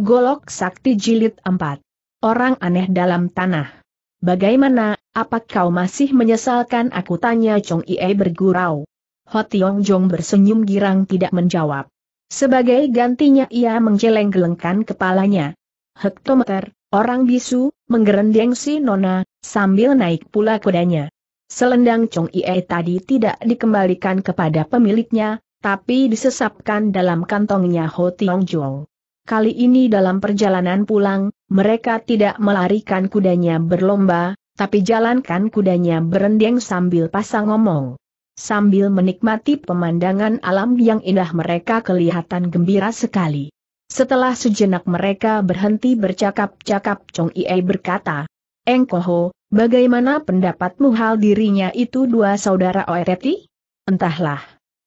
Golok Sakti Jilid 4. Orang aneh dalam tanah. Bagaimana, apa kau masih menyesalkan aku tanya Chong Ie bergurau. Ho Tiong Jong bersenyum girang tidak menjawab. Sebagai gantinya ia menggeleng-gelengkan kepalanya. Hektometer, orang bisu, menggerendeng si Nona, sambil naik pula kudanya. Selendang Chong Ie tadi tidak dikembalikan kepada pemiliknya, tapi disesapkan dalam kantongnya Ho Tiong Jong. Kali ini dalam perjalanan pulang, mereka tidak melarikan kudanya berlomba, tapi jalankan kudanya berendeng sambil pasang ngomong. Sambil menikmati pemandangan alam yang indah mereka kelihatan gembira sekali. Setelah sejenak mereka berhenti bercakap-cakap Chong Ie berkata, Engkoho, bagaimana pendapatmu hal dirinya itu dua saudara Oereti? Entahlah.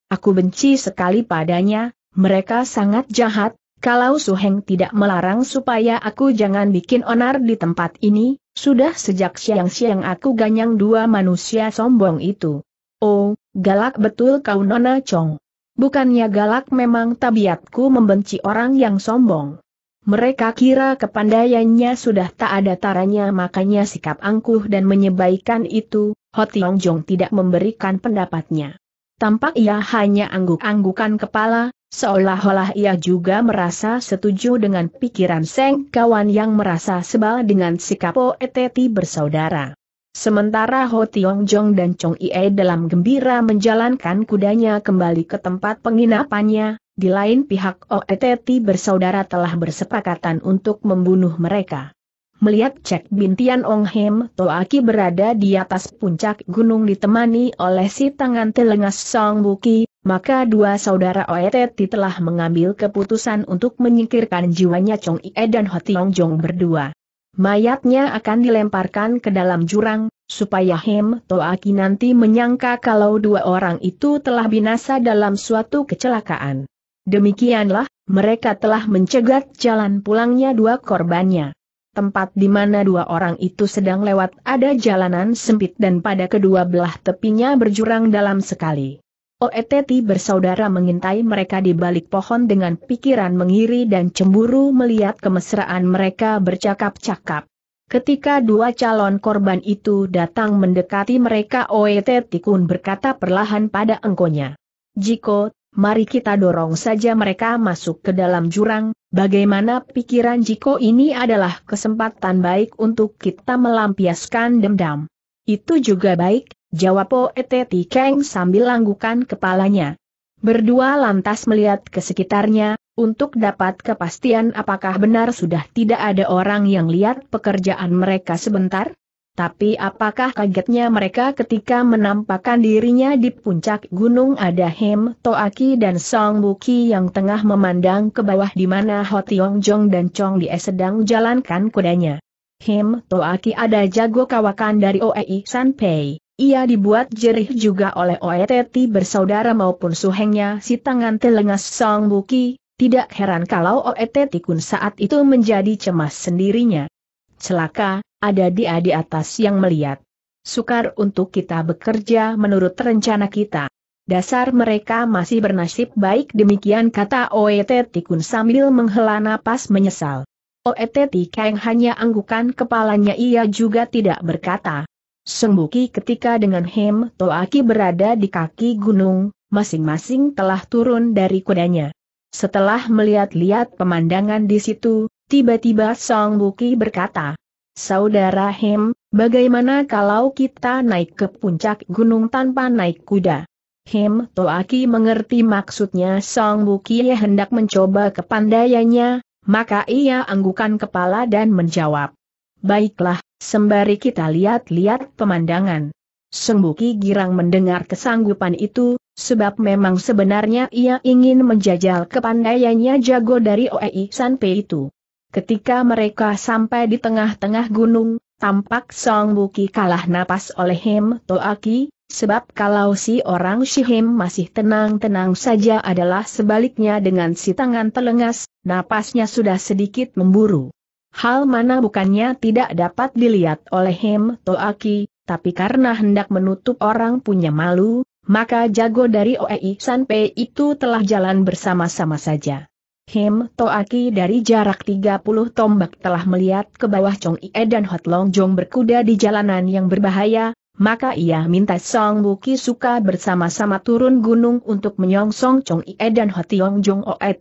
Aku benci sekali padanya, mereka sangat jahat, kalau Su Heng tidak melarang supaya aku jangan bikin onar di tempat ini, sudah sejak siang-siang aku ganyang dua manusia sombong itu. Oh, galak betul kau Nona Chong. Bukannya galak memang tabiatku membenci orang yang sombong. Mereka kira kepandaiannya sudah tak ada taranya makanya sikap angkuh dan menyebaikan itu, Ho Tiong Jong tidak memberikan pendapatnya. Tampak ia hanya angguk-anggukan kepala, Seolah-olah ia juga merasa setuju dengan pikiran Seng kawan yang merasa sebal dengan sikap Oeteti bersaudara. Sementara Ho Tiong Jong dan Chong Ie dalam gembira menjalankan kudanya kembali ke tempat penginapannya, di lain pihak Oeteti bersaudara telah bersepakatan untuk membunuh mereka. Melihat Cek Bintian Ong Hem Toaki berada di atas puncak gunung ditemani oleh si tangan telengas Song Buki, maka dua saudara Oeteti telah mengambil keputusan untuk menyingkirkan jiwanya Chong Ie dan Ho Tiong Jong berdua. Mayatnya akan dilemparkan ke dalam jurang, supaya Hem Toaki nanti menyangka kalau dua orang itu telah binasa dalam suatu kecelakaan. Demikianlah, mereka telah mencegat jalan pulangnya dua korbannya. Tempat di mana dua orang itu sedang lewat ada jalanan sempit dan pada kedua belah tepinya berjurang dalam sekali. Oeteti bersaudara mengintai mereka di balik pohon dengan pikiran mengiri dan cemburu melihat kemesraan mereka bercakap-cakap. Ketika dua calon korban itu datang mendekati mereka Oeteti Kun berkata perlahan pada engkonya. Jiko, mari kita dorong saja mereka masuk ke dalam jurang, bagaimana pikiran Jiko ini adalah kesempatan baik untuk kita melampiaskan dendam. Itu juga baik, jawab Poeteti Keng sambil langgukan kepalanya. Berdua lantas melihat ke sekitarnya, untuk dapat kepastian apakah benar sudah tidak ada orang yang lihat pekerjaan mereka sebentar. Tapi apakah kagetnya mereka ketika menampakkan dirinya di puncak gunung ada Hem Toaki dan Song Buki yang tengah memandang ke bawah di mana Ho Tiong Jong dan Chong sedang jalankan kudanya. Hem Toaki ada jago kawakan dari Oei Sanpei. Ia dibuat jerih juga oleh Oeteti bersaudara maupun suhengnya si tangan telengas Song Buki, tidak heran kalau Oeteti kun saat itu menjadi cemas sendirinya. Celaka, ada dia di atas yang melihat. Sukar untuk kita bekerja menurut rencana kita. Dasar mereka masih bernasib baik demikian kata Oeteti kun sambil menghela napas menyesal. Oeteti Kang hanya anggukan kepalanya ia juga tidak berkata Sembuki ketika dengan Hem Toaki berada di kaki gunung, masing-masing telah turun dari kudanya. Setelah melihat-lihat pemandangan di situ, tiba-tiba Song Buki berkata, Saudara Hem, bagaimana kalau kita naik ke puncak gunung tanpa naik kuda? Hem Toaki mengerti maksudnya Song Buki hendak mencoba kepandaiannya, maka ia anggukan kepala dan menjawab. Baiklah, sembari kita lihat-lihat pemandangan. Sembuki girang mendengar kesanggupan itu, sebab memang sebenarnya ia ingin menjajal kepandaiannya jago dari Oei Sanpe itu. Ketika mereka sampai di tengah-tengah gunung, tampak Song Buki kalah napas oleh Hem Toaki, sebab kalau si orang si Him masih tenang-tenang saja adalah sebaliknya dengan si tangan telengas, napasnya sudah sedikit memburu. Hal mana bukannya tidak dapat dilihat oleh Hem Toaki, tapi karena hendak menutup orang punya malu, maka jago dari Oei Sanpei itu telah jalan bersama-sama saja. Hem Toaki dari jarak 30 tombak telah melihat ke bawah Chong Ie dan Hot Long Jong berkuda di jalanan yang berbahaya, maka ia minta Song Buki suka bersama-sama turun gunung untuk menyongsong Chong Ie dan Hotiong Jong Oe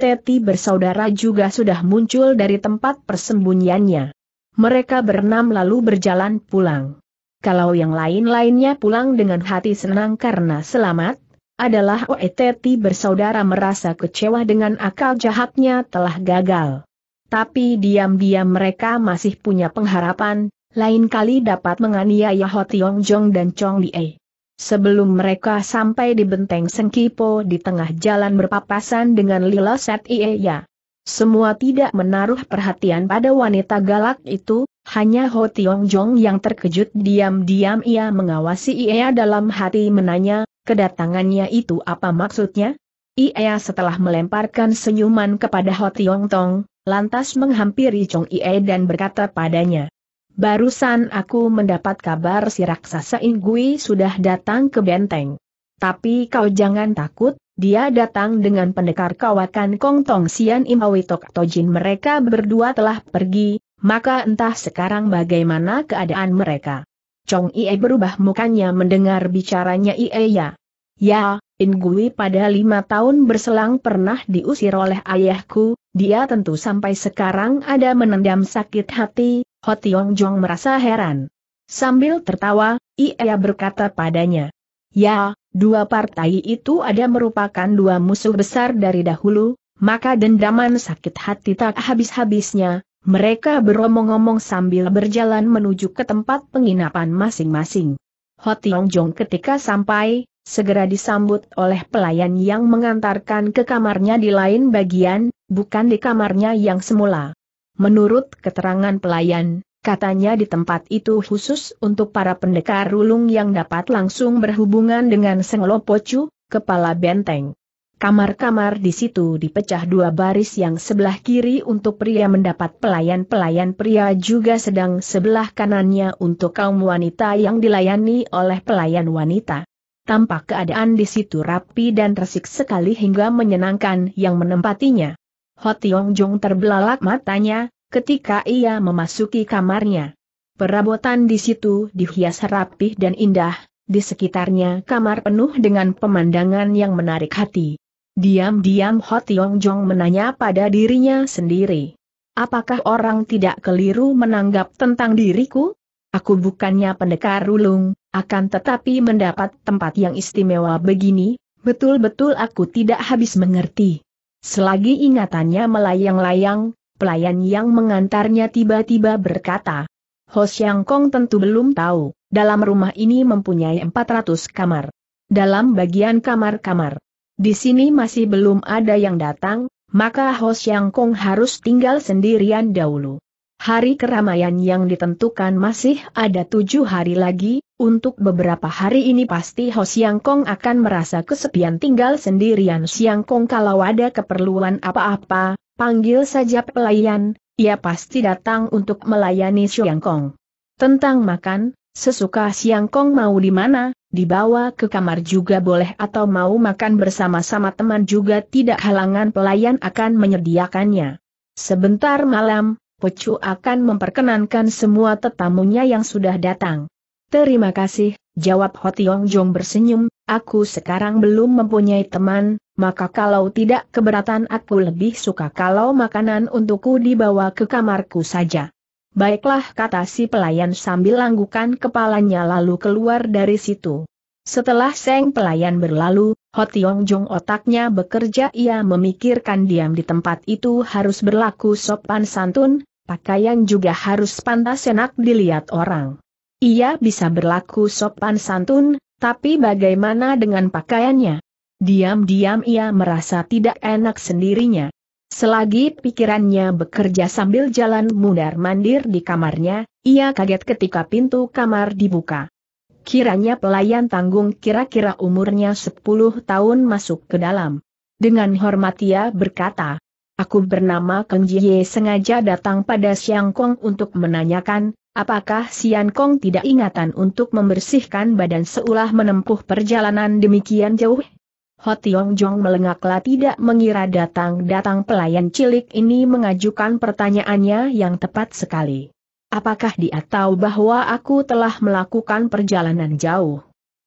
bersaudara juga sudah muncul dari tempat persembunyiannya. Mereka berenam lalu berjalan pulang. Kalau yang lain-lainnya pulang dengan hati senang karena selamat, adalah Oe bersaudara merasa kecewa dengan akal jahatnya telah gagal. Tapi diam-diam mereka masih punya pengharapan, lain kali dapat menganiaya Ho Tiong Jong dan Chong Lie. Sebelum mereka sampai di benteng Sengkipo di tengah jalan berpapasan dengan Lila Set ya. Semua tidak menaruh perhatian pada wanita galak itu, hanya Ho Tiong Jong yang terkejut diam-diam ia mengawasi ia dalam hati menanya, kedatangannya itu apa maksudnya? Ia setelah melemparkan senyuman kepada Ho Tiong Tong, lantas menghampiri Chong Ie dan berkata padanya, Barusan aku mendapat kabar si raksasa Ingui sudah datang ke benteng. Tapi kau jangan takut, dia datang dengan pendekar kawakan Kong Tong Sian Imawitok Tojin mereka berdua telah pergi, maka entah sekarang bagaimana keadaan mereka. Chong Ie berubah mukanya mendengar bicaranya Ie ya. Ya, Ingui pada lima tahun berselang pernah diusir oleh ayahku, dia tentu sampai sekarang ada menendam sakit hati, Ho Tiong Jong merasa heran. Sambil tertawa, ia berkata padanya. Ya, dua partai itu ada merupakan dua musuh besar dari dahulu, maka dendaman sakit hati tak habis-habisnya, mereka beromong-omong sambil berjalan menuju ke tempat penginapan masing-masing. Ho Tiong Jong ketika sampai, segera disambut oleh pelayan yang mengantarkan ke kamarnya di lain bagian, bukan di kamarnya yang semula. Menurut keterangan pelayan, katanya di tempat itu khusus untuk para pendekar rulung yang dapat langsung berhubungan dengan Senglopocu, kepala benteng. Kamar-kamar di situ dipecah dua baris yang sebelah kiri untuk pria mendapat pelayan-pelayan pria juga sedang sebelah kanannya untuk kaum wanita yang dilayani oleh pelayan wanita. Tampak keadaan di situ rapi dan resik sekali hingga menyenangkan yang menempatinya. Ho Tiong Jong terbelalak matanya, ketika ia memasuki kamarnya. Perabotan di situ dihias rapih dan indah, di sekitarnya kamar penuh dengan pemandangan yang menarik hati. Diam-diam Ho Tiong Jong menanya pada dirinya sendiri. Apakah orang tidak keliru menanggap tentang diriku? Aku bukannya pendekar ulung, akan tetapi mendapat tempat yang istimewa begini, betul-betul aku tidak habis mengerti. Selagi ingatannya melayang-layang, pelayan yang mengantarnya tiba-tiba berkata, Ho Xiang Kong tentu belum tahu, dalam rumah ini mempunyai 400 kamar. Dalam bagian kamar-kamar, di sini masih belum ada yang datang, maka Ho Xiang Kong harus tinggal sendirian dahulu. Hari keramaian yang ditentukan masih ada tujuh hari lagi, untuk beberapa hari ini pasti Ho Siang Kong akan merasa kesepian tinggal sendirian Siang Kong kalau ada keperluan apa-apa, panggil saja pelayan, ia pasti datang untuk melayani Siang Kong. Tentang makan, sesuka Siang Kong mau di mana, dibawa ke kamar juga boleh atau mau makan bersama-sama teman juga tidak halangan pelayan akan menyediakannya. Sebentar malam, Pecu akan memperkenankan semua tetamunya yang sudah datang. Terima kasih, jawab Hotiong Jong bersenyum, aku sekarang belum mempunyai teman, maka kalau tidak keberatan aku lebih suka kalau makanan untukku dibawa ke kamarku saja. Baiklah kata si pelayan sambil langgukan kepalanya lalu keluar dari situ. Setelah Seng pelayan berlalu, Hotiong Jong otaknya bekerja ia memikirkan diam di tempat itu harus berlaku sopan santun, pakaian juga harus pantas enak dilihat orang. Ia bisa berlaku sopan santun, tapi bagaimana dengan pakaiannya? Diam-diam ia merasa tidak enak sendirinya. Selagi pikirannya bekerja sambil jalan mundar-mandir di kamarnya, ia kaget ketika pintu kamar dibuka. Kiranya pelayan tanggung kira-kira umurnya 10 tahun masuk ke dalam. Dengan hormat ia berkata, Aku bernama Kengjie sengaja datang pada Siang Kong untuk menanyakan, Apakah Sian Kong tidak ingatan untuk membersihkan badan seolah menempuh perjalanan demikian jauh? Ho Tiong Jong melengaklah tidak mengira datang-datang pelayan cilik ini mengajukan pertanyaannya yang tepat sekali. Apakah dia tahu bahwa aku telah melakukan perjalanan jauh?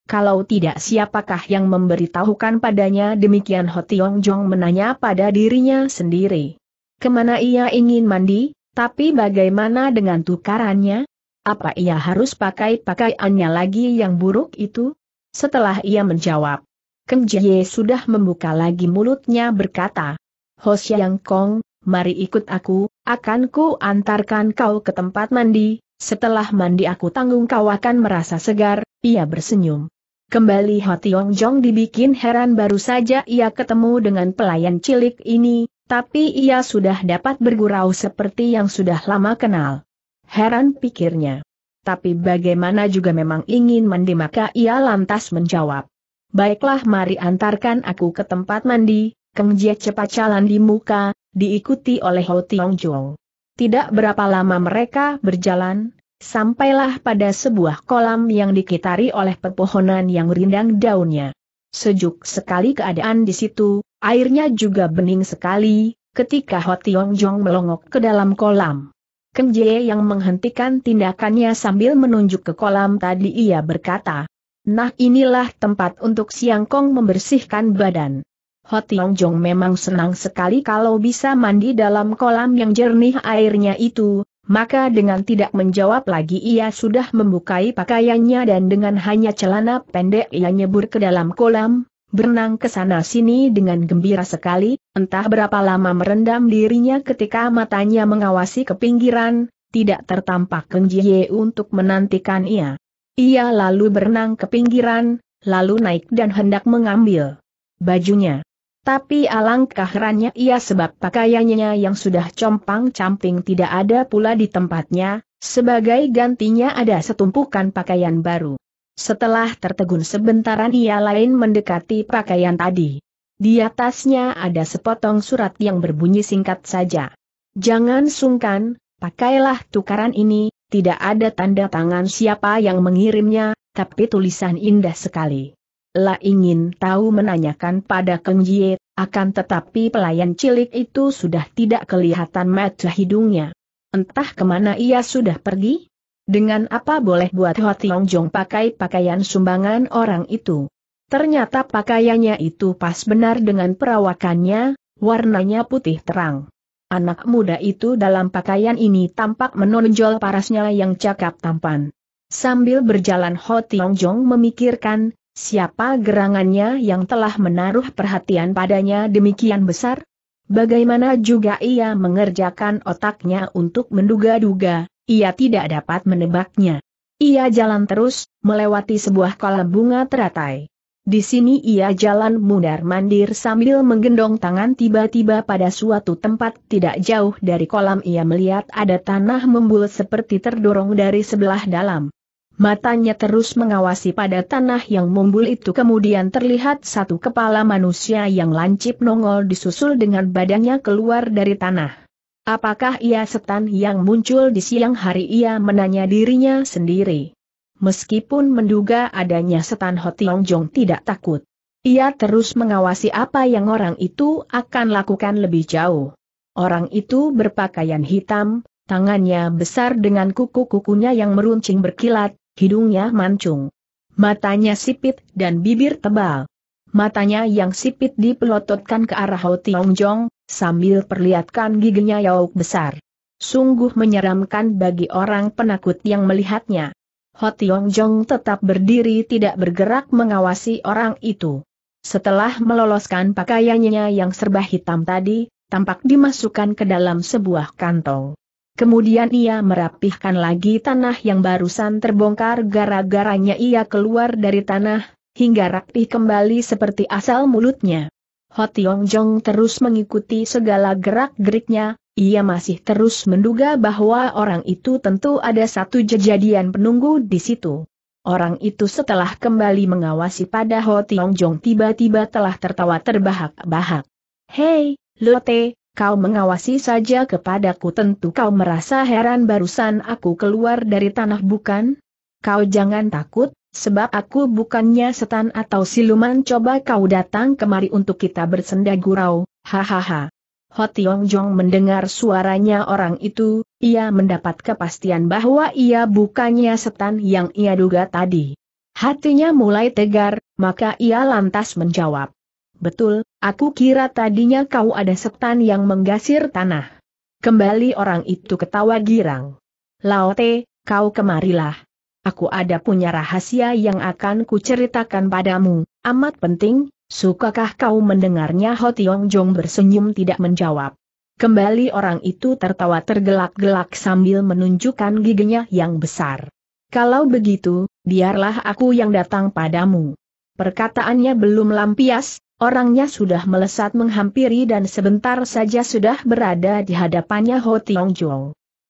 Kalau tidak siapakah yang memberitahukan padanya demikian Ho Tiong Jong menanya pada dirinya sendiri. Kemana ia ingin mandi? Tapi bagaimana dengan tukarannya? Apa ia harus pakai pakaiannya lagi yang buruk itu? Setelah ia menjawab, Keng Jie sudah membuka lagi mulutnya berkata, Ho Xiang Kong, mari ikut aku, akan ku antarkan kau ke tempat mandi, setelah mandi aku tanggung kau akan merasa segar, ia bersenyum. Kembali Ho Tiong Jong dibikin heran baru saja ia ketemu dengan pelayan cilik ini, tapi ia sudah dapat bergurau seperti yang sudah lama kenal. Heran pikirnya. Tapi bagaimana juga memang ingin mandi maka ia lantas menjawab. Baiklah mari antarkan aku ke tempat mandi, Kang Jie cepat jalan di muka, diikuti oleh Ho Tiong Jong. Tidak berapa lama mereka berjalan, sampailah pada sebuah kolam yang dikitari oleh pepohonan yang rindang daunnya. Sejuk sekali keadaan di situ, Airnya juga bening sekali, ketika Ho Tiong Jong melongok ke dalam kolam. Ken Jie yang menghentikan tindakannya sambil menunjuk ke kolam tadi ia berkata, Nah inilah tempat untuk Siang Kong membersihkan badan. Ho Tiong Jong memang senang sekali kalau bisa mandi dalam kolam yang jernih airnya itu, maka dengan tidak menjawab lagi ia sudah membukai pakaiannya dan dengan hanya celana pendek ia nyebur ke dalam kolam, berenang ke sana sini dengan gembira sekali, entah berapa lama merendam dirinya ketika matanya mengawasi ke pinggiran, tidak tertampak kenjiye untuk menantikan ia. Ia lalu berenang ke pinggiran, lalu naik dan hendak mengambil bajunya. Tapi alangkah herannya ia sebab pakaiannya yang sudah compang-camping tidak ada pula di tempatnya, sebagai gantinya ada setumpukan pakaian baru. Setelah tertegun sebentar, ia lain mendekati pakaian tadi. Di atasnya ada sepotong surat yang berbunyi singkat saja. Jangan sungkan, pakailah tukaran ini, tidak ada tanda tangan siapa yang mengirimnya, tapi tulisan indah sekali. La ingin tahu menanyakan pada Kang Jie, akan tetapi pelayan cilik itu sudah tidak kelihatan mata hidungnya. Entah kemana ia sudah pergi? Dengan apa boleh buat Ho Tiong Jong pakai pakaian sumbangan orang itu? Ternyata pakaiannya itu pas benar dengan perawakannya, warnanya putih terang. Anak muda itu dalam pakaian ini tampak menonjol parasnya yang cakap tampan. Sambil berjalan Ho Tiong Jong memikirkan, siapa gerangannya yang telah menaruh perhatian padanya demikian besar? Bagaimana juga ia mengerjakan otaknya untuk menduga-duga, ia tidak dapat menebaknya. Ia jalan terus, melewati sebuah kolam bunga teratai. Di sini ia jalan mundar-mandir sambil menggendong tangan tiba-tiba pada suatu tempat tidak jauh dari kolam ia melihat ada tanah membulat seperti terdorong dari sebelah dalam. Matanya terus mengawasi pada tanah yang membul itu kemudian terlihat satu kepala manusia yang lancip nongol disusul dengan badannya keluar dari tanah. Apakah ia setan yang muncul di siang hari ia menanya dirinya sendiri. Meskipun menduga adanya setan Hotiong Jong tidak takut. Ia terus mengawasi apa yang orang itu akan lakukan lebih jauh. Orang itu berpakaian hitam, tangannya besar dengan kuku-kukunya yang meruncing berkilat, hidungnya mancung. Matanya sipit dan bibir tebal. Matanya yang sipit dipelototkan ke arah Ho Tiong Jong, sambil perlihatkan giginya yauk besar. Sungguh menyeramkan bagi orang penakut yang melihatnya. Ho Tiong Jong tetap berdiri tidak bergerak mengawasi orang itu. Setelah meloloskan pakaiannya yang serba hitam tadi, tampak dimasukkan ke dalam sebuah kantong. Kemudian ia merapihkan lagi tanah yang barusan terbongkar gara-garanya ia keluar dari tanah, hingga rapih kembali seperti asal mulutnya. Ho Tiong Jong terus mengikuti segala gerak-geriknya, ia masih terus menduga bahwa orang itu tentu ada satu kejadian penunggu di situ. Orang itu setelah kembali mengawasi pada Ho Tiong Jong tiba-tiba telah tertawa terbahak-bahak. Hei, Lote, kau mengawasi saja kepadaku tentu kau merasa heran barusan aku keluar dari tanah bukan? Kau jangan takut, Sebab aku bukannya setan atau siluman coba kau datang kemari untuk kita bersenda gurau, hahaha. Ho Tiong Jong mendengar suaranya orang itu, ia mendapat kepastian bahwa ia bukannya setan yang ia duga tadi. Hatinya mulai tegar, maka ia lantas menjawab. Betul, aku kira tadinya kau ada setan yang menggasir tanah. Kembali orang itu ketawa girang. Laote, kau kemarilah aku ada punya rahasia yang akan kuceritakan padamu, amat penting, sukakah kau mendengarnya Ho Tiong Jong bersenyum tidak menjawab. Kembali orang itu tertawa tergelak-gelak sambil menunjukkan giginya yang besar. Kalau begitu, biarlah aku yang datang padamu. Perkataannya belum lampias, orangnya sudah melesat menghampiri dan sebentar saja sudah berada di hadapannya Ho Tiong Jong.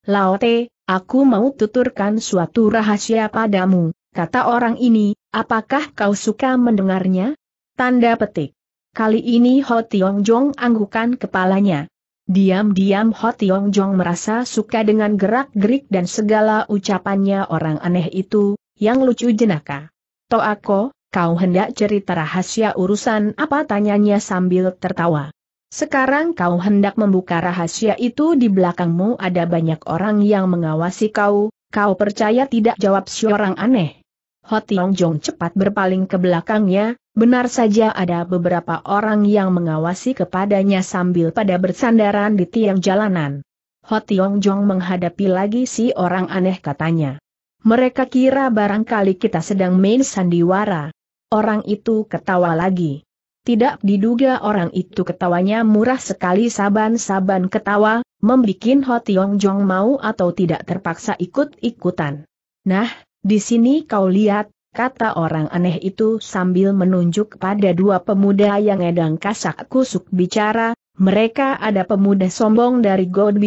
Laote, Aku mau tuturkan suatu rahasia padamu, kata orang ini, apakah kau suka mendengarnya? Tanda petik. Kali ini Ho Tiong Jong anggukan kepalanya. Diam-diam Ho Tiong Jong merasa suka dengan gerak-gerik dan segala ucapannya orang aneh itu, yang lucu jenaka. Toako, kau hendak cerita rahasia urusan apa tanyanya sambil tertawa. Sekarang kau hendak membuka rahasia itu di belakangmu ada banyak orang yang mengawasi kau, kau percaya tidak jawab si orang aneh. Hotiong Jong cepat berpaling ke belakangnya, benar saja ada beberapa orang yang mengawasi kepadanya sambil pada bersandaran di tiang jalanan. Hotiong Jong menghadapi lagi si orang aneh katanya. Mereka kira barangkali kita sedang main sandiwara. Orang itu ketawa lagi. Tidak diduga orang itu ketawanya murah sekali saban-saban ketawa, membikin Ho Tiong Jong mau atau tidak terpaksa ikut-ikutan. Nah, di sini kau lihat, kata orang aneh itu sambil menunjuk pada dua pemuda yang edang kasak kusuk bicara, mereka ada pemuda sombong dari God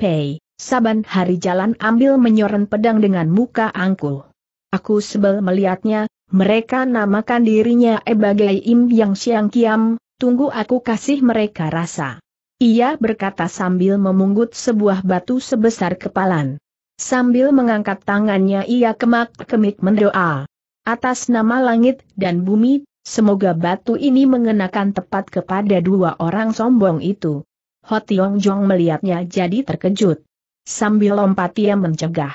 Pei, saban hari jalan ambil menyoren pedang dengan muka angkuh. Aku sebel melihatnya, mereka namakan dirinya Ebagai Im Yang Siang Kiam, tunggu aku kasih mereka rasa. Ia berkata sambil memungut sebuah batu sebesar kepalan. Sambil mengangkat tangannya ia kemak-kemik mendoa. Atas nama langit dan bumi, semoga batu ini mengenakan tepat kepada dua orang sombong itu. Hotiong Jong melihatnya jadi terkejut. Sambil lompat ia mencegah.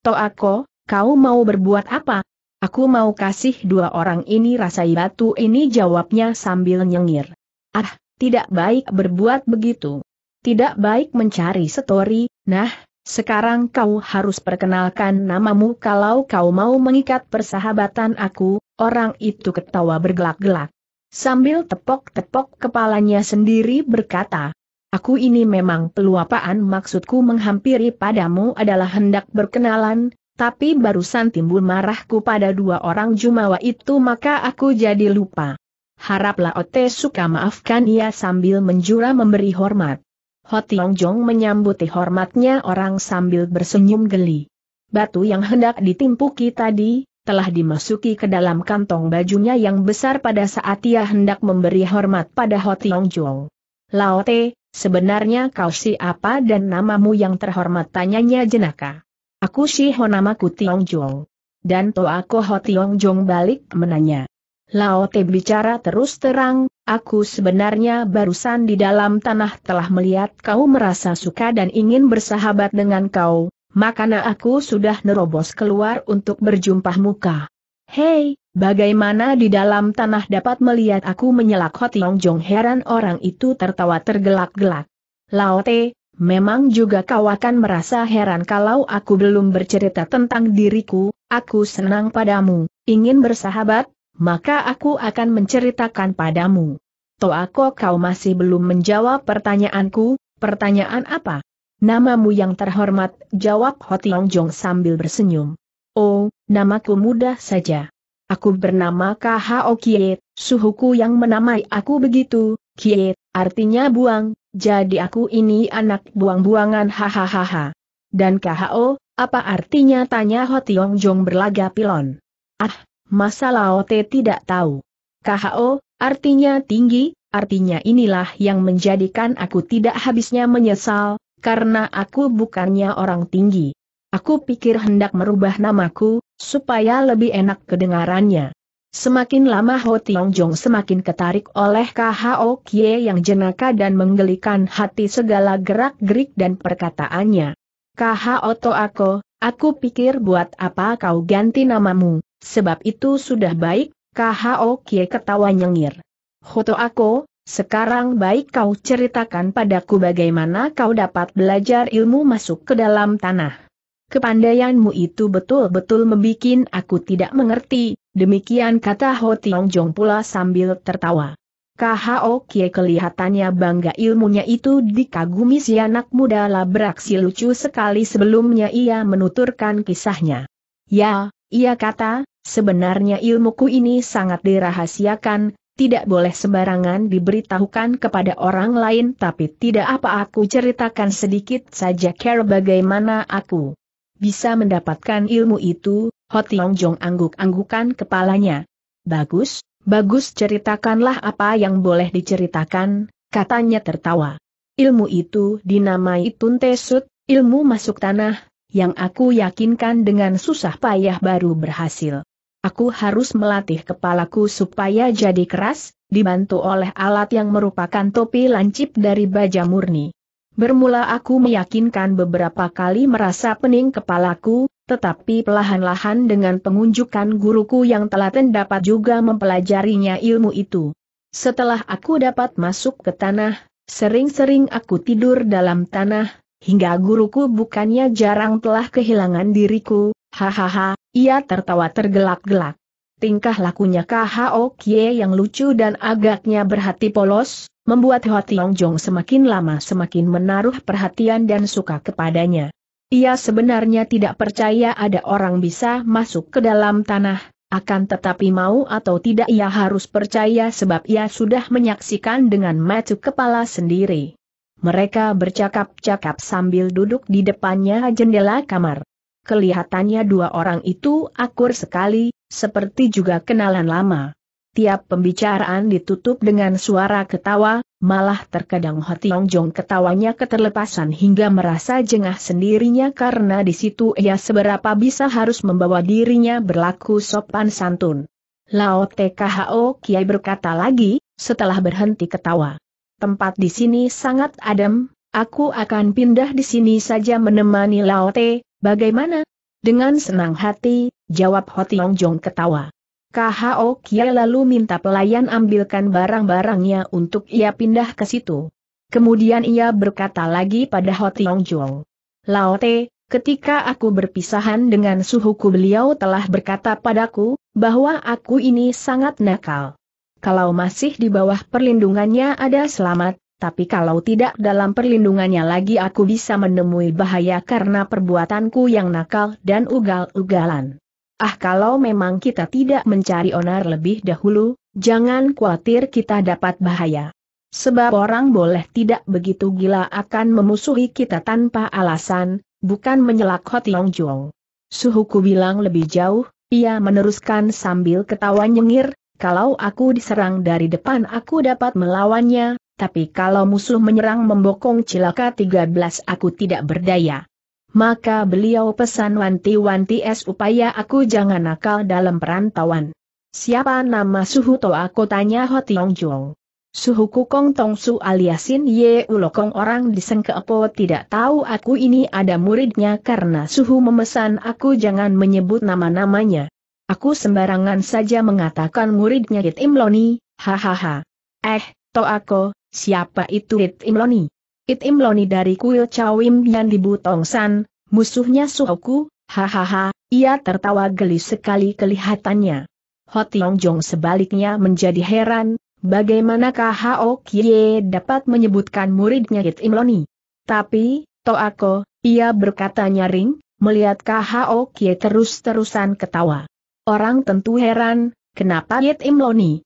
Toako, kau mau berbuat apa? Aku mau kasih dua orang ini rasai batu ini jawabnya sambil nyengir. Ah, tidak baik berbuat begitu. Tidak baik mencari setori, nah, sekarang kau harus perkenalkan namamu kalau kau mau mengikat persahabatan aku, orang itu ketawa bergelak-gelak. Sambil tepok-tepok kepalanya sendiri berkata, Aku ini memang peluapaan maksudku menghampiri padamu adalah hendak berkenalan, tapi barusan timbul marahku pada dua orang Jumawa itu maka aku jadi lupa. Haraplah Ote suka maafkan ia sambil menjura memberi hormat. Hotiong Jong menyambuti hormatnya orang sambil bersenyum geli. Batu yang hendak ditimpuki tadi, telah dimasuki ke dalam kantong bajunya yang besar pada saat ia hendak memberi hormat pada Hotiong Jong. Laote, sebenarnya kau siapa dan namamu yang terhormat tanyanya jenaka. Aku si Ho namaku Tiong Jong. Dan toh aku Ho Tiong Jong balik menanya. Lao Te bicara terus terang, aku sebenarnya barusan di dalam tanah telah melihat kau merasa suka dan ingin bersahabat dengan kau, makanya aku sudah nerobos keluar untuk berjumpa muka. Hei, bagaimana di dalam tanah dapat melihat aku menyelak Ho Tiong Jong heran orang itu tertawa tergelak-gelak. Lao Te, Memang juga kau akan merasa heran kalau aku belum bercerita tentang diriku, aku senang padamu, ingin bersahabat, maka aku akan menceritakan padamu. aku, kau masih belum menjawab pertanyaanku, pertanyaan apa? Namamu yang terhormat, jawab Hotiong Jong sambil bersenyum. Oh, namaku mudah saja. Aku bernama Kha Kiet, suhuku yang menamai aku begitu, Kiet, artinya buang, jadi aku ini anak buang-buangan hahaha. Dan KHO, apa artinya tanya Ho Tiong Jong berlaga pilon? Ah, masa Laote tidak tahu. KHO, artinya tinggi, artinya inilah yang menjadikan aku tidak habisnya menyesal, karena aku bukannya orang tinggi. Aku pikir hendak merubah namaku, supaya lebih enak kedengarannya. Semakin lama Ho Tiong Jong semakin ketarik oleh KHO Kie yang jenaka dan menggelikan hati segala gerak-gerik dan perkataannya. KHO Toako, aku pikir buat apa kau ganti namamu, sebab itu sudah baik, KHO Kie ketawa nyengir. Ho Toako, sekarang baik kau ceritakan padaku bagaimana kau dapat belajar ilmu masuk ke dalam tanah. Kepandaianmu itu betul-betul membuat aku tidak mengerti, demikian kata Ho Tiong Jong pula sambil tertawa. KHO Kie kelihatannya bangga ilmunya itu dikagumi si anak muda beraksi lucu sekali sebelumnya ia menuturkan kisahnya. Ya, ia kata, sebenarnya ilmuku ini sangat dirahasiakan, tidak boleh sembarangan diberitahukan kepada orang lain tapi tidak apa aku ceritakan sedikit saja care bagaimana aku bisa mendapatkan ilmu itu, Hotiong Jong angguk-anggukan kepalanya. Bagus, bagus ceritakanlah apa yang boleh diceritakan, katanya tertawa. Ilmu itu dinamai Tuntesut, ilmu masuk tanah, yang aku yakinkan dengan susah payah baru berhasil. Aku harus melatih kepalaku supaya jadi keras, dibantu oleh alat yang merupakan topi lancip dari baja murni. Bermula aku meyakinkan beberapa kali merasa pening kepalaku, tetapi pelahan lahan dengan pengunjukan guruku yang telaten dapat juga mempelajarinya ilmu itu. Setelah aku dapat masuk ke tanah, sering-sering aku tidur dalam tanah, hingga guruku bukannya jarang telah kehilangan diriku, hahaha, ia tertawa tergelak-gelak. Tingkah lakunya KHOK Kie yang lucu dan agaknya berhati polos, membuat Ho Tiong Jong semakin lama semakin menaruh perhatian dan suka kepadanya. Ia sebenarnya tidak percaya ada orang bisa masuk ke dalam tanah, akan tetapi mau atau tidak ia harus percaya sebab ia sudah menyaksikan dengan mata kepala sendiri. Mereka bercakap-cakap sambil duduk di depannya jendela kamar. Kelihatannya dua orang itu akur sekali, seperti juga kenalan lama tiap pembicaraan ditutup dengan suara ketawa, malah terkadang Hotiong Jong ketawanya keterlepasan hingga merasa jengah sendirinya karena di situ ia seberapa bisa harus membawa dirinya berlaku sopan santun. Lao TKHO Kiai berkata lagi, setelah berhenti ketawa. Tempat di sini sangat adem, aku akan pindah di sini saja menemani Lao T. bagaimana? Dengan senang hati, jawab Tiong Jong ketawa. KHO Kia lalu minta pelayan ambilkan barang-barangnya untuk ia pindah ke situ. Kemudian ia berkata lagi pada Ho Tiong Jong. Laote, ketika aku berpisahan dengan suhuku beliau telah berkata padaku, bahwa aku ini sangat nakal. Kalau masih di bawah perlindungannya ada selamat, tapi kalau tidak dalam perlindungannya lagi aku bisa menemui bahaya karena perbuatanku yang nakal dan ugal-ugalan. Ah kalau memang kita tidak mencari onar lebih dahulu, jangan khawatir kita dapat bahaya. Sebab orang boleh tidak begitu gila akan memusuhi kita tanpa alasan, bukan menyelak Hot Yong Jong. Suhuku bilang lebih jauh, ia meneruskan sambil ketawa nyengir, kalau aku diserang dari depan aku dapat melawannya, tapi kalau musuh menyerang membokong cilaka 13 aku tidak berdaya maka beliau pesan wanti-wanti es upaya aku jangan nakal dalam perantauan. Siapa nama suhu to aku tanya Ho Tiong Jong. Suhu Kong Tong aliasin Ye Ulokong orang disengkep Sengkeepo tidak tahu aku ini ada muridnya karena Suhu memesan aku jangan menyebut nama-namanya. Aku sembarangan saja mengatakan muridnya Hit Imloni, hahaha. Eh, to aku, siapa itu Hit Imloni? Itim Loni dari kuil Chawim yang di Butongsan, musuhnya Suhoku, hahaha, ia tertawa geli sekali kelihatannya. Hotiong Jong sebaliknya menjadi heran, bagaimanakah Hao Kie dapat menyebutkan muridnya Itim Loni? Tapi, Toako, ia berkata nyaring, melihat Hao Kie terus-terusan ketawa. Orang tentu heran, kenapa Itim Imloni?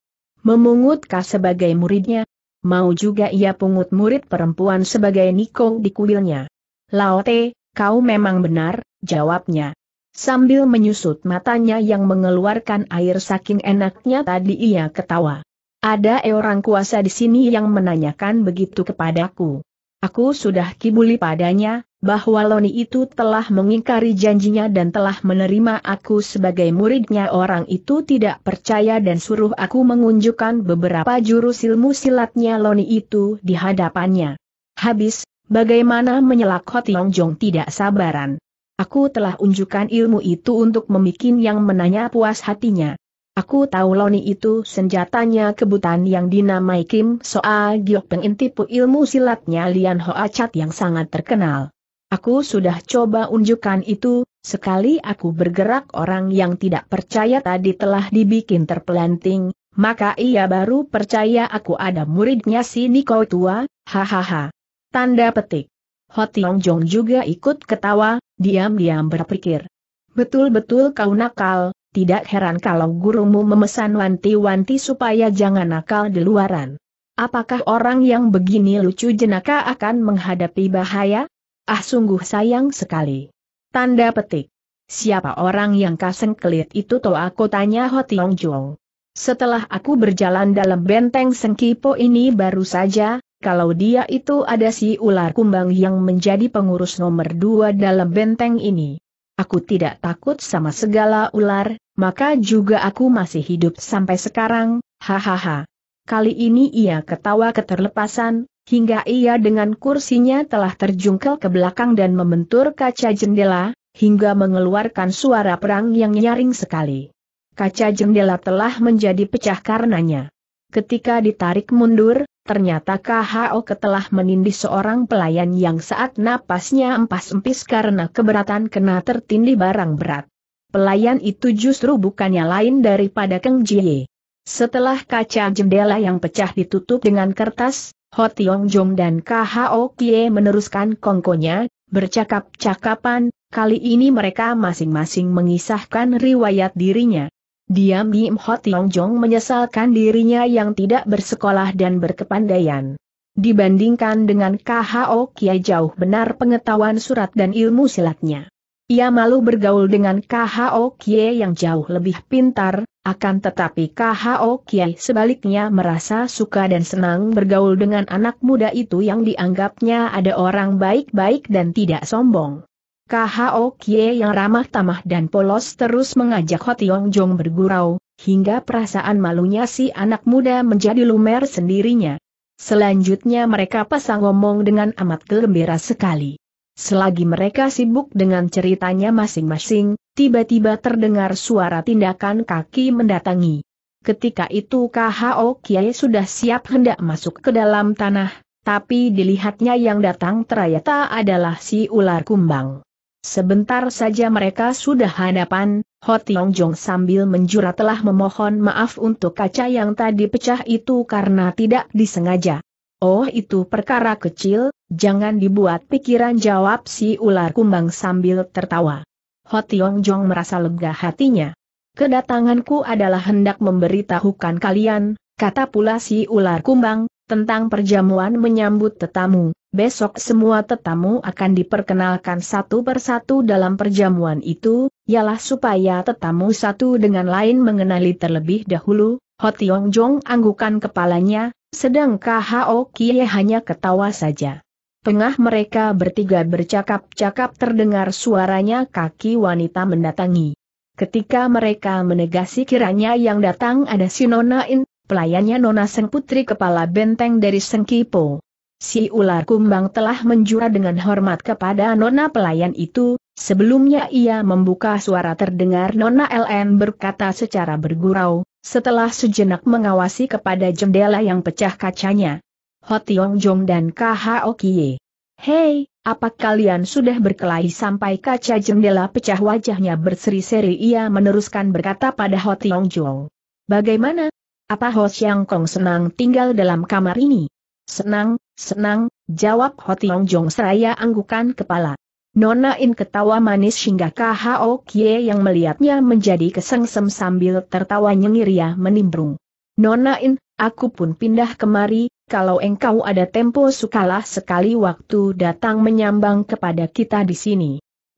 memungut sebagai muridnya, mau juga ia pungut murid perempuan sebagai Niko di kuilnya. Laote, kau memang benar, jawabnya. Sambil menyusut matanya yang mengeluarkan air saking enaknya tadi ia ketawa. Ada orang kuasa di sini yang menanyakan begitu kepadaku. Aku sudah kibuli padanya, bahwa Loni itu telah mengingkari janjinya dan telah menerima aku sebagai muridnya orang itu tidak percaya dan suruh aku mengunjukkan beberapa jurus ilmu silatnya Loni itu di hadapannya. Habis, bagaimana menyelak Hotiong Jong tidak sabaran. Aku telah unjukkan ilmu itu untuk memikin yang menanya puas hatinya. Aku tahu Loni itu senjatanya kebutan yang dinamai Kim Soa Giok pengintipu ilmu silatnya Lian Hoa Chat yang sangat terkenal. Aku sudah coba unjukkan itu, sekali aku bergerak orang yang tidak percaya tadi telah dibikin terpelanting, maka ia baru percaya aku ada muridnya si Niko tua, hahaha. Tanda petik. Hotiong Jong juga ikut ketawa, diam-diam berpikir. Betul-betul kau nakal, tidak heran kalau gurumu memesan wanti-wanti supaya jangan nakal di luaran. Apakah orang yang begini lucu jenaka akan menghadapi bahaya? Ah sungguh sayang sekali. Tanda petik. Siapa orang yang kaseng kasengkelit itu toh aku tanya Ho Tiong Jong. Setelah aku berjalan dalam benteng Sengkipo ini baru saja, kalau dia itu ada si ular kumbang yang menjadi pengurus nomor dua dalam benteng ini. Aku tidak takut sama segala ular, maka juga aku masih hidup sampai sekarang, hahaha. Kali ini ia ketawa keterlepasan, hingga ia dengan kursinya telah terjungkel ke belakang dan membentur kaca jendela, hingga mengeluarkan suara perang yang nyaring sekali. Kaca jendela telah menjadi pecah karenanya. Ketika ditarik mundur, ternyata KHO telah menindih seorang pelayan yang saat napasnya empas-empis karena keberatan kena tertindih barang berat. Pelayan itu justru bukannya lain daripada Keng Jie. Setelah kaca jendela yang pecah ditutup dengan kertas, Ho Tiong Jong dan KHO Kie meneruskan kongkonya, bercakap-cakapan, kali ini mereka masing-masing mengisahkan riwayat dirinya. Diam diam Ho Tiong Jong menyesalkan dirinya yang tidak bersekolah dan berkepandaian. Dibandingkan dengan KHO Kie jauh benar pengetahuan surat dan ilmu silatnya. Ia malu bergaul dengan KHO Kie yang jauh lebih pintar, akan tetapi KHO Kiai sebaliknya merasa suka dan senang bergaul dengan anak muda itu yang dianggapnya ada orang baik-baik dan tidak sombong. KHO Kie yang ramah tamah dan polos terus mengajak Hotiong Jong bergurau, hingga perasaan malunya si anak muda menjadi lumer sendirinya. Selanjutnya mereka pasang ngomong dengan amat gembira sekali. Selagi mereka sibuk dengan ceritanya masing-masing, tiba-tiba terdengar suara tindakan kaki mendatangi. Ketika itu KHO Kiai sudah siap hendak masuk ke dalam tanah, tapi dilihatnya yang datang ternyata adalah si ular kumbang. Sebentar saja mereka sudah hadapan, Ho Tiong Jong sambil menjura telah memohon maaf untuk kaca yang tadi pecah itu karena tidak disengaja. Oh itu perkara kecil, jangan dibuat pikiran jawab si ular kumbang sambil tertawa. Ho Tiong Jong merasa lega hatinya. Kedatanganku adalah hendak memberitahukan kalian, kata pula si ular kumbang, tentang perjamuan menyambut tetamu. Besok semua tetamu akan diperkenalkan satu persatu dalam perjamuan itu, ialah supaya tetamu satu dengan lain mengenali terlebih dahulu, Yong Jong anggukan kepalanya, sedang Khao Kie hanya ketawa saja. Tengah mereka bertiga bercakap-cakap terdengar suaranya kaki wanita mendatangi. Ketika mereka menegasi kiranya yang datang ada si Nona In, pelayannya Nona Seng Putri kepala benteng dari Seng Kipo. Si ular kumbang telah menjura dengan hormat kepada Nona pelayan itu, sebelumnya ia membuka suara terdengar Nona LN berkata secara bergurau, setelah sejenak mengawasi kepada jendela yang pecah kacanya. Hotiong Jong dan KHO Kie. Hei, apa kalian sudah berkelahi sampai kaca jendela pecah wajahnya berseri-seri ia meneruskan berkata pada Hotiong Jong. Bagaimana? Apa Ho Xiang Kong senang tinggal dalam kamar ini? Senang, senang, jawab Hotiong Jong seraya anggukan kepala. Nona In ketawa manis hingga K.H.O. Kie yang melihatnya menjadi kesengsem sambil tertawa nyengir menimbrung. Nona In, aku pun pindah kemari, kalau engkau ada tempo sukalah sekali waktu datang menyambang kepada kita di sini.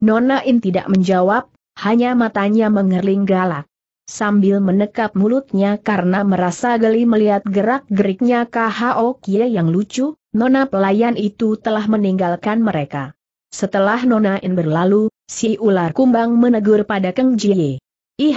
Nona In tidak menjawab, hanya matanya mengerling galak. Sambil menekap mulutnya karena merasa geli melihat gerak-geriknya K.H.O. Kie yang lucu, Nona pelayan itu telah meninggalkan mereka. Setelah Nona In berlalu, si ular kumbang menegur pada Kang Jie. ih,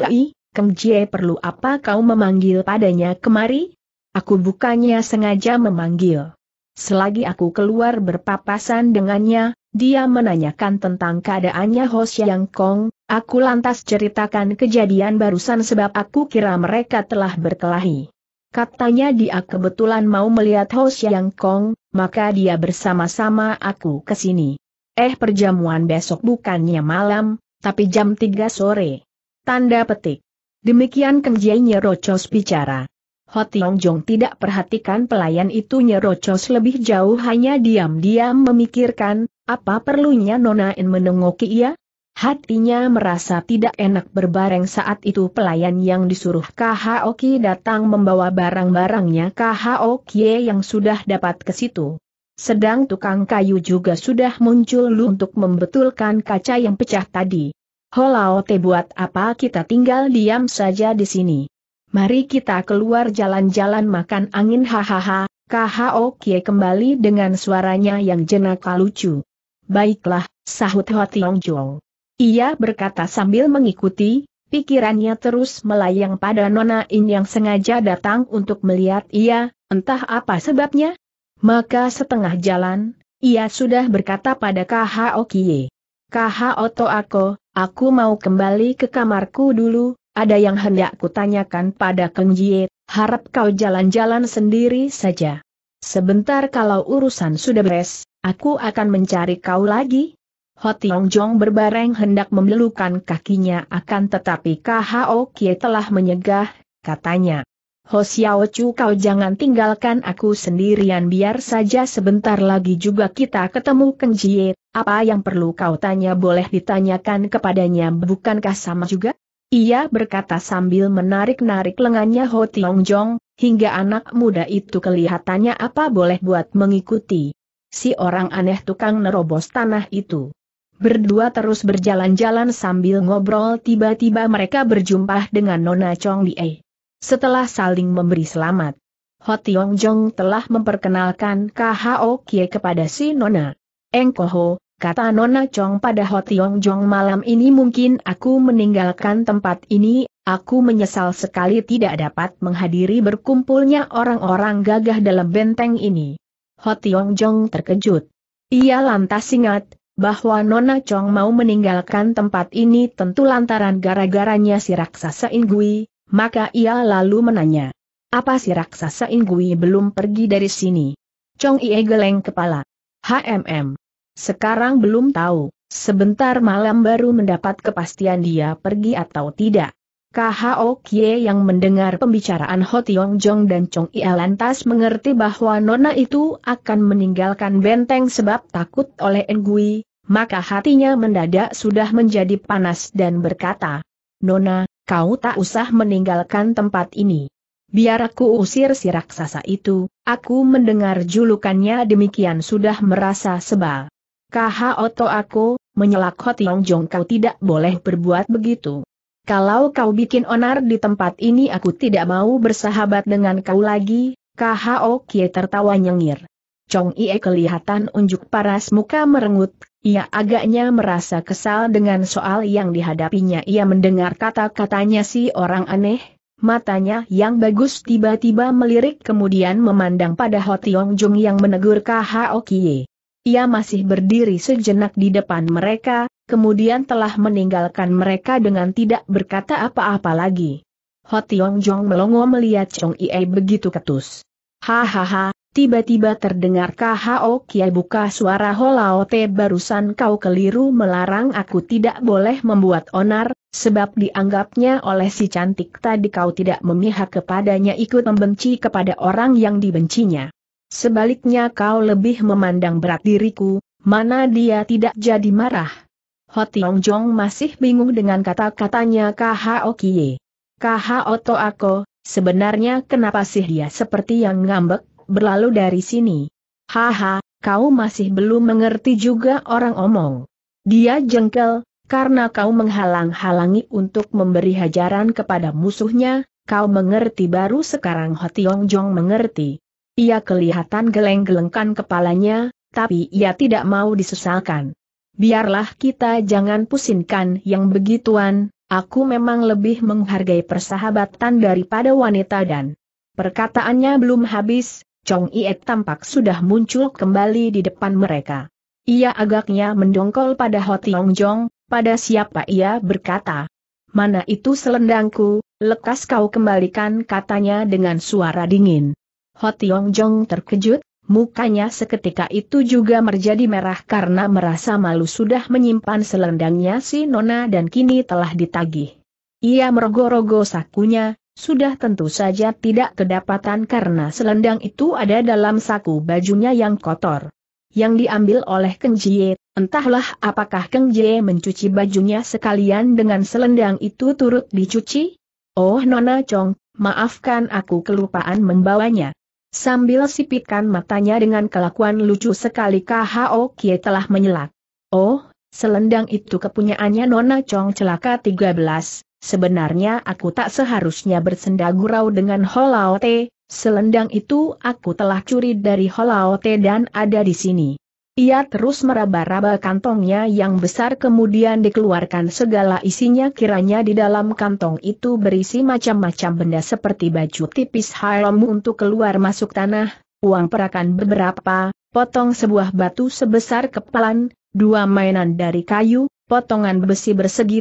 Kang Jie perlu apa kau memanggil padanya kemari? Aku bukannya sengaja memanggil. Selagi aku keluar berpapasan dengannya, dia menanyakan tentang keadaannya Ho Xiang Kong, aku lantas ceritakan kejadian barusan sebab aku kira mereka telah berkelahi. Katanya dia kebetulan mau melihat Ho Xiang Kong, maka dia bersama-sama aku ke sini. Eh perjamuan besok bukannya malam, tapi jam 3 sore. Tanda petik. Demikian kerjanya Nyerocos bicara. Hotiong Jong tidak perhatikan pelayan itu Nyerocos lebih jauh hanya diam-diam memikirkan, apa perlunya Nona In menengoki ia? Hatinya merasa tidak enak berbareng saat itu pelayan yang disuruh KHOK datang membawa barang-barangnya KHOK yang sudah dapat ke situ sedang tukang kayu juga sudah muncul untuk membetulkan kaca yang pecah tadi. Holao te buat apa kita tinggal diam saja di sini. Mari kita keluar jalan-jalan makan angin hahaha, KHO Kie kembali dengan suaranya yang jenaka lucu. Baiklah, sahut Ho Tiong Jong. Ia berkata sambil mengikuti, pikirannya terus melayang pada Nona In yang sengaja datang untuk melihat ia, entah apa sebabnya, maka setengah jalan, ia sudah berkata pada KHO Kie. KHO Toako, aku mau kembali ke kamarku dulu, ada yang hendak kutanyakan pada Keng Jie, harap kau jalan-jalan sendiri saja. Sebentar kalau urusan sudah beres, aku akan mencari kau lagi. Hotiong Jong berbareng hendak membelukan kakinya akan tetapi KHO Kie telah menyegah, katanya. Ho Xiao Chu kau jangan tinggalkan aku sendirian biar saja sebentar lagi juga kita ketemu Jie. apa yang perlu kau tanya boleh ditanyakan kepadanya bukankah sama juga? Ia berkata sambil menarik-narik lengannya Ho Tiong Jong, hingga anak muda itu kelihatannya apa boleh buat mengikuti si orang aneh tukang nerobos tanah itu. Berdua terus berjalan-jalan sambil ngobrol tiba-tiba mereka berjumpa dengan Nona Chong Lee. Setelah saling memberi selamat, Ho Tiong Jong telah memperkenalkan KHO Kie kepada si Nona. Engkoho, kata Nona Chong pada Ho Tiong Jong malam ini mungkin aku meninggalkan tempat ini, aku menyesal sekali tidak dapat menghadiri berkumpulnya orang-orang gagah dalam benteng ini. Ho Tiong Jong terkejut. Ia lantas ingat, bahwa Nona Chong mau meninggalkan tempat ini tentu lantaran gara-garanya si raksasa Ingui, maka ia lalu menanya, apa si raksasa ingui belum pergi dari sini? Chong Ie geleng kepala. HMM. Sekarang belum tahu, sebentar malam baru mendapat kepastian dia pergi atau tidak. KHO Kie yang mendengar pembicaraan Ho Tiong Jong dan Chong Ia lantas mengerti bahwa Nona itu akan meninggalkan benteng sebab takut oleh ingui, maka hatinya mendadak sudah menjadi panas dan berkata, Nona, kau tak usah meninggalkan tempat ini. Biar aku usir si raksasa itu, aku mendengar julukannya demikian sudah merasa sebal. Kaha oto aku, menyelak Hotiong Jong kau tidak boleh berbuat begitu. Kalau kau bikin onar di tempat ini aku tidak mau bersahabat dengan kau lagi, Kaha Kie tertawa nyengir. Chong Ie kelihatan unjuk paras muka merengut, ia agaknya merasa kesal dengan soal yang dihadapinya. Ia mendengar kata-katanya si orang aneh, matanya yang bagus tiba-tiba melirik kemudian memandang pada Ho Tiong Jung yang menegur KHO Kie. Ia masih berdiri sejenak di depan mereka, kemudian telah meninggalkan mereka dengan tidak berkata apa-apa lagi. Ho Tiong Jong melongo melihat Chong Ie begitu ketus. Hahaha, Tiba-tiba terdengar KHO Kiai buka suara Holaote barusan kau keliru melarang aku tidak boleh membuat onar, sebab dianggapnya oleh si cantik tadi kau tidak memihak kepadanya ikut membenci kepada orang yang dibencinya. Sebaliknya kau lebih memandang berat diriku, mana dia tidak jadi marah. Hotiong Jong masih bingung dengan kata-katanya KHO Kiai. KHO Toako, sebenarnya kenapa sih dia seperti yang ngambek? berlalu dari sini. Haha, kau masih belum mengerti juga orang omong. Dia jengkel, karena kau menghalang-halangi untuk memberi hajaran kepada musuhnya, kau mengerti baru sekarang Tiong Jong mengerti. Ia kelihatan geleng-gelengkan kepalanya, tapi ia tidak mau disesalkan. Biarlah kita jangan pusingkan yang begituan, aku memang lebih menghargai persahabatan daripada wanita dan... Perkataannya belum habis, Chong Ie tampak sudah muncul kembali di depan mereka. Ia agaknya mendongkol pada Ho Tiong Jong, pada siapa ia berkata. Mana itu selendangku, lekas kau kembalikan katanya dengan suara dingin. Ho Tiong Jong terkejut, mukanya seketika itu juga menjadi merah karena merasa malu sudah menyimpan selendangnya si Nona dan kini telah ditagih. Ia merogoh-rogoh sakunya, sudah tentu saja tidak kedapatan karena selendang itu ada dalam saku bajunya yang kotor. Yang diambil oleh Keng Jie, entahlah apakah Keng Jie mencuci bajunya sekalian dengan selendang itu turut dicuci? Oh Nona Chong, maafkan aku kelupaan membawanya. Sambil sipitkan matanya dengan kelakuan lucu sekali KHO Kie telah menyelak. Oh, selendang itu kepunyaannya Nona Chong celaka 13. Sebenarnya aku tak seharusnya bersenda gurau dengan Holaote, selendang itu aku telah curi dari Holaote dan ada di sini. Ia terus meraba-raba kantongnya yang besar kemudian dikeluarkan segala isinya kiranya di dalam kantong itu berisi macam-macam benda seperti baju tipis haram untuk keluar masuk tanah, uang perakan beberapa, potong sebuah batu sebesar kepalan, dua mainan dari kayu, potongan besi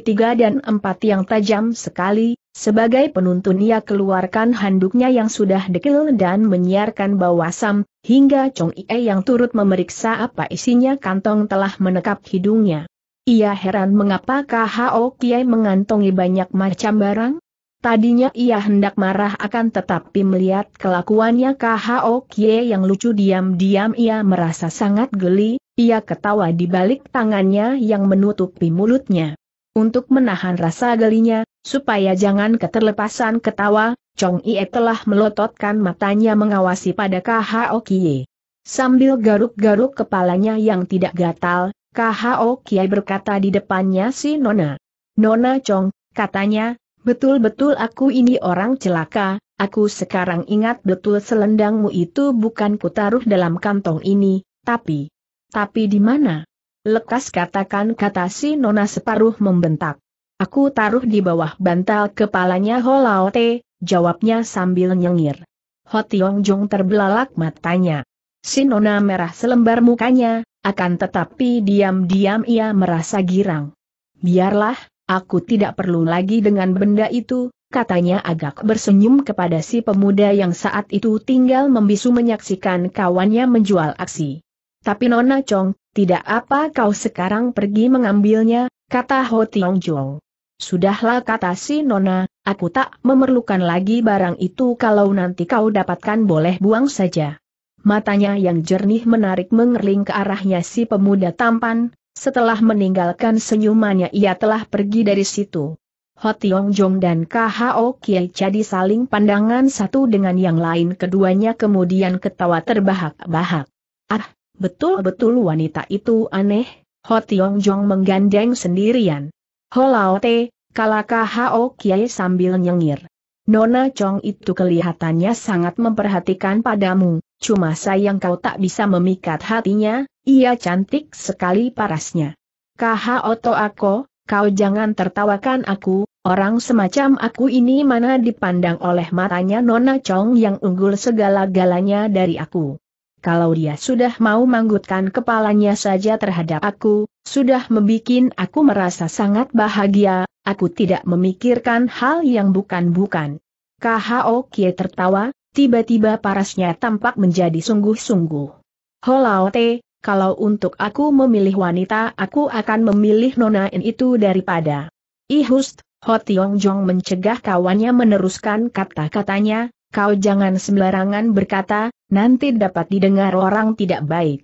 tiga dan empat yang tajam sekali, sebagai penuntun ia keluarkan handuknya yang sudah dekil dan menyiarkan bau sam, hingga Chong Ie yang turut memeriksa apa isinya kantong telah menekap hidungnya. Ia heran mengapa KHO Kiai mengantongi banyak macam barang? Tadinya ia hendak marah akan tetapi melihat kelakuannya KHO Kiai yang lucu diam-diam ia merasa sangat geli, ia ketawa di balik tangannya yang menutupi mulutnya. Untuk menahan rasa gelinya, supaya jangan keterlepasan ketawa, Chong Ie telah melototkan matanya mengawasi pada KHO Kie. Sambil garuk-garuk kepalanya yang tidak gatal, KHO Kie berkata di depannya si Nona. Nona Chong, katanya, betul-betul aku ini orang celaka, aku sekarang ingat betul selendangmu itu bukan kutaruh dalam kantong ini, tapi, tapi di mana? Lekas katakan kata si Nona separuh membentak. Aku taruh di bawah bantal kepalanya Holaote, jawabnya sambil nyengir. Hotiong Jong terbelalak matanya. Si Nona merah selembar mukanya, akan tetapi diam-diam ia merasa girang. Biarlah, aku tidak perlu lagi dengan benda itu, katanya agak bersenyum kepada si pemuda yang saat itu tinggal membisu menyaksikan kawannya menjual aksi. Tapi Nona Chong, tidak apa kau sekarang pergi mengambilnya, kata Ho Tiong Jong. Sudahlah kata si Nona, aku tak memerlukan lagi barang itu kalau nanti kau dapatkan boleh buang saja. Matanya yang jernih menarik mengerling ke arahnya si pemuda tampan, setelah meninggalkan senyumannya ia telah pergi dari situ. Ho Tiong Jong dan KHO Kiai jadi saling pandangan satu dengan yang lain keduanya kemudian ketawa terbahak-bahak. Ah, Betul-betul wanita itu aneh, Ho Tiong Jong menggandeng sendirian. Ho Lao Te, kalaka Hao Kiai sambil nyengir. Nona Chong itu kelihatannya sangat memperhatikan padamu, cuma sayang kau tak bisa memikat hatinya, ia cantik sekali parasnya. Kaha Oto Ako, kau jangan tertawakan aku, orang semacam aku ini mana dipandang oleh matanya Nona Chong yang unggul segala-galanya dari aku kalau dia sudah mau manggutkan kepalanya saja terhadap aku, sudah membuat aku merasa sangat bahagia, aku tidak memikirkan hal yang bukan-bukan. KHO Kie tertawa, tiba-tiba parasnya tampak menjadi sungguh-sungguh. Holaote, kalau untuk aku memilih wanita aku akan memilih nonain itu daripada. Ihust, Ho Tiong Jong mencegah kawannya meneruskan kata-katanya, kau jangan sembarangan berkata, nanti dapat didengar orang tidak baik.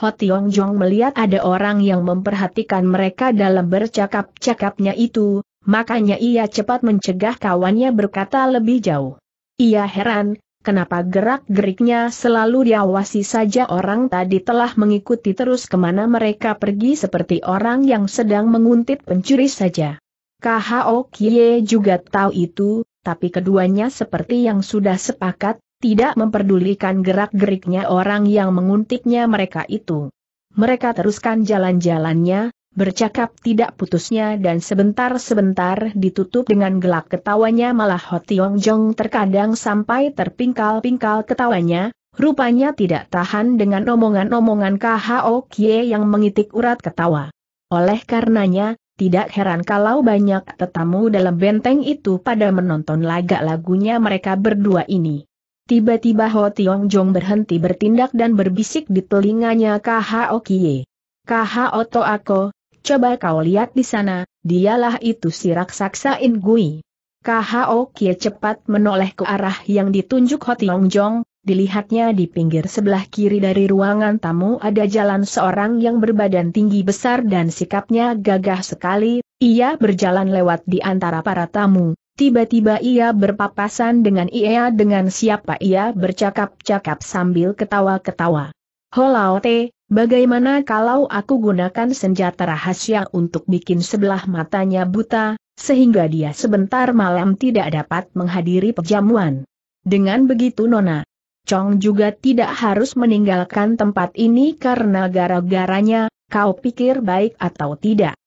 Ho Tiong Jong melihat ada orang yang memperhatikan mereka dalam bercakap-cakapnya itu, makanya ia cepat mencegah kawannya berkata lebih jauh. Ia heran, kenapa gerak-geriknya selalu diawasi saja orang tadi telah mengikuti terus kemana mereka pergi seperti orang yang sedang menguntit pencuri saja. KHO Kie juga tahu itu, tapi keduanya seperti yang sudah sepakat, tidak memperdulikan gerak-geriknya orang yang menguntiknya mereka itu. Mereka teruskan jalan-jalannya, bercakap tidak putusnya dan sebentar-sebentar ditutup dengan gelak ketawanya malah Hotiong Jong terkadang sampai terpingkal-pingkal ketawanya, rupanya tidak tahan dengan omongan-omongan KHO yang mengitik urat ketawa. Oleh karenanya, tidak heran kalau banyak tetamu dalam benteng itu pada menonton lagak lagunya mereka berdua ini. Tiba-tiba Ho Tiong Jong berhenti bertindak dan berbisik di telinganya KHO Kie. KHO To coba kau lihat di sana, dialah itu si raksasa Ingui. KHO Kie cepat menoleh ke arah yang ditunjuk Ho Tiong Jong, Dilihatnya di pinggir sebelah kiri dari ruangan tamu ada jalan seorang yang berbadan tinggi besar dan sikapnya gagah sekali, ia berjalan lewat di antara para tamu. Tiba-tiba ia berpapasan dengan ia dengan siapa ia bercakap-cakap sambil ketawa-ketawa. Holaote, bagaimana kalau aku gunakan senjata rahasia untuk bikin sebelah matanya buta, sehingga dia sebentar malam tidak dapat menghadiri perjamuan. Dengan begitu Nona, Chong juga tidak harus meninggalkan tempat ini karena gara-garanya, kau pikir baik atau tidak.